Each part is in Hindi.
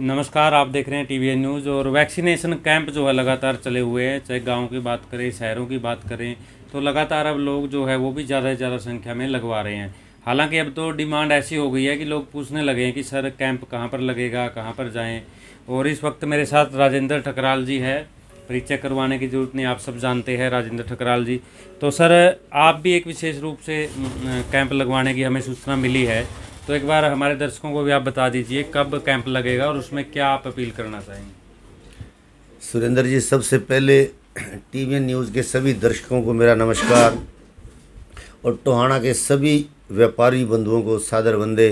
नमस्कार आप देख रहे हैं टी न्यूज़ और वैक्सीनेशन कैंप जो है लगातार चले हुए हैं चाहे गाँव की बात करें शहरों की बात करें तो लगातार अब लोग जो है वो भी ज़्यादा से ज़्यादा संख्या में लगवा रहे हैं हालांकि अब तो डिमांड ऐसी हो गई है कि लोग पूछने लगे हैं कि सर कैंप कहाँ पर लगेगा कहाँ पर जाएँ और इस वक्त मेरे साथ राजेंद्र ठकराल जी है परिचय करवाने की जरूरत नहीं आप सब जानते हैं राजेंद्र ठकराल जी तो सर आप भी एक विशेष रूप से कैंप लगवाने की हमें सूचना मिली है तो एक बार हमारे दर्शकों को भी आप बता दीजिए कब कैंप लगेगा और उसमें क्या आप अपील करना चाहेंगे सुरेंद्र जी सबसे पहले टीवी न्यूज़ के सभी दर्शकों को मेरा नमस्कार और टोहाना के सभी व्यापारी बंधुओं को सादर वंदे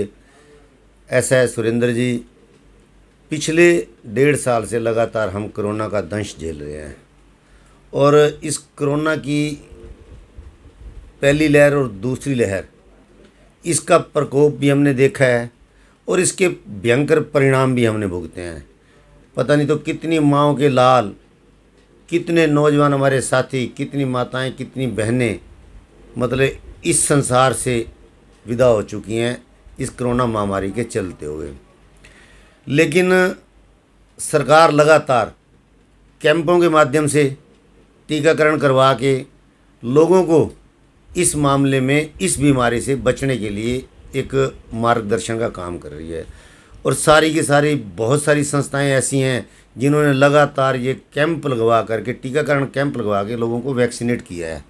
ऐसा है सुरेंद्र जी पिछले डेढ़ साल से लगातार हम कोरोना का दंश झेल रहे हैं और इस कोरोना की पहली लहर और दूसरी लहर इसका प्रकोप भी हमने देखा है और इसके भयंकर परिणाम भी हमने भुगते हैं पता नहीं तो कितनी माओ के लाल कितने नौजवान हमारे साथी कितनी माताएं कितनी बहनें मतलब इस संसार से विदा हो चुकी हैं इस कोरोना महामारी के चलते हुए लेकिन सरकार लगातार कैंपों के माध्यम से टीकाकरण करवा के लोगों को इस मामले में इस बीमारी से बचने के लिए एक मार्गदर्शन का काम कर रही है और सारी की सारी बहुत सारी संस्थाएं ऐसी हैं जिन्होंने लगातार ये कैंप लगवा करके टीकाकरण कैंप लगवा के लोगों को वैक्सीनेट किया है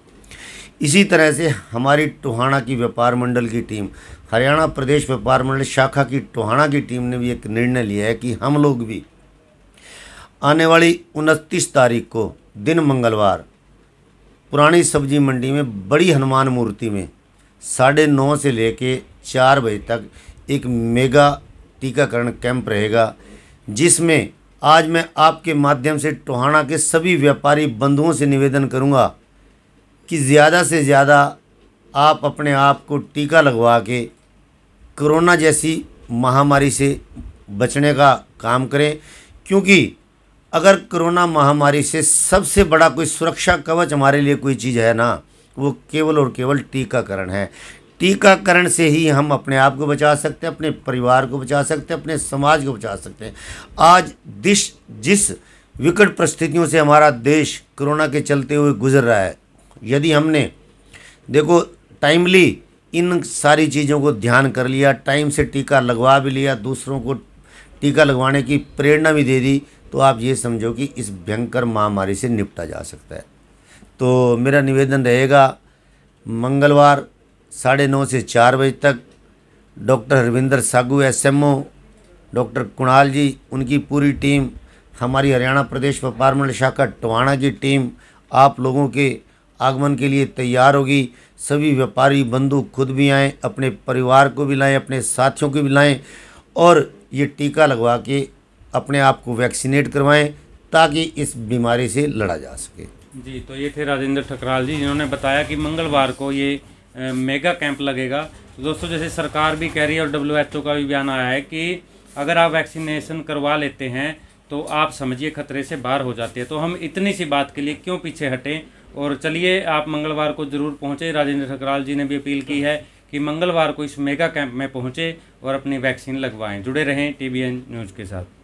इसी तरह से हमारी टोहाना की व्यापार मंडल की टीम हरियाणा प्रदेश व्यापार मंडल शाखा की टोहाना की टीम ने भी एक निर्णय लिया है कि हम लोग भी आने वाली उनतीस तारीख को दिन मंगलवार पुरानी सब्जी मंडी में बड़ी हनुमान मूर्ति में साढ़े नौ से ले कर चार बजे तक एक मेगा टीकाकरण कैंप रहेगा जिसमें आज मैं आपके माध्यम से टोहाना के सभी व्यापारी बंधुओं से निवेदन करूंगा कि ज़्यादा से ज़्यादा आप अपने आप को टीका लगवा के कोरोना जैसी महामारी से बचने का काम करें क्योंकि अगर कोरोना महामारी से सबसे बड़ा कोई सुरक्षा कवच हमारे लिए कोई चीज़ है ना वो केवल और केवल टीकाकरण है टीकाकरण से ही हम अपने आप को बचा सकते हैं अपने परिवार को बचा सकते हैं अपने समाज को बचा सकते हैं आज दिश जिस विकट परिस्थितियों से हमारा देश कोरोना के चलते हुए गुजर रहा है यदि हमने देखो टाइमली इन सारी चीज़ों को ध्यान कर लिया टाइम से टीका लगवा भी लिया दूसरों को टीका लगवाने की प्रेरणा भी दे दी तो आप ये समझो कि इस भयंकर महामारी से निपटा जा सकता है तो मेरा निवेदन रहेगा मंगलवार साढ़े नौ से चार बजे तक doctor Harvinder Sagoo SMO doctor Kunal ji उनकी पूरी टीम हमारी हरियाणा प्रदेश व्यापार मंडल शाखा टवाणा की टीम आप लोगों के आगमन के लिए तैयार होगी सभी व्यापारी बंधु खुद भी आएँ अपने परिवार को भी लाएँ अपने साथियों को भी लाएँ और ये टीका लगवा के अपने आप को वैक्सीनेट करवाएं ताकि इस बीमारी से लड़ा जा सके जी तो ये थे राजेंद्र ठकराल जी जिन्होंने बताया कि मंगलवार को ये मेगा कैंप लगेगा तो दोस्तों जैसे सरकार भी कह रही है और डब्ल्यू का भी बयान आया है कि अगर आप वैक्सीनेशन करवा लेते हैं तो आप समझिए खतरे से बाहर हो जाते हैं तो हम इतनी सी बात के लिए क्यों पीछे हटें और चलिए आप मंगलवार को ज़रूर पहुँचें राजेंद्र ठकराल जी ने भी अपील की है कि मंगलवार को इस मेगा कैंप में पहुँचे और अपनी वैक्सीन लगवाएं जुड़े रहें टी न्यूज़ के साथ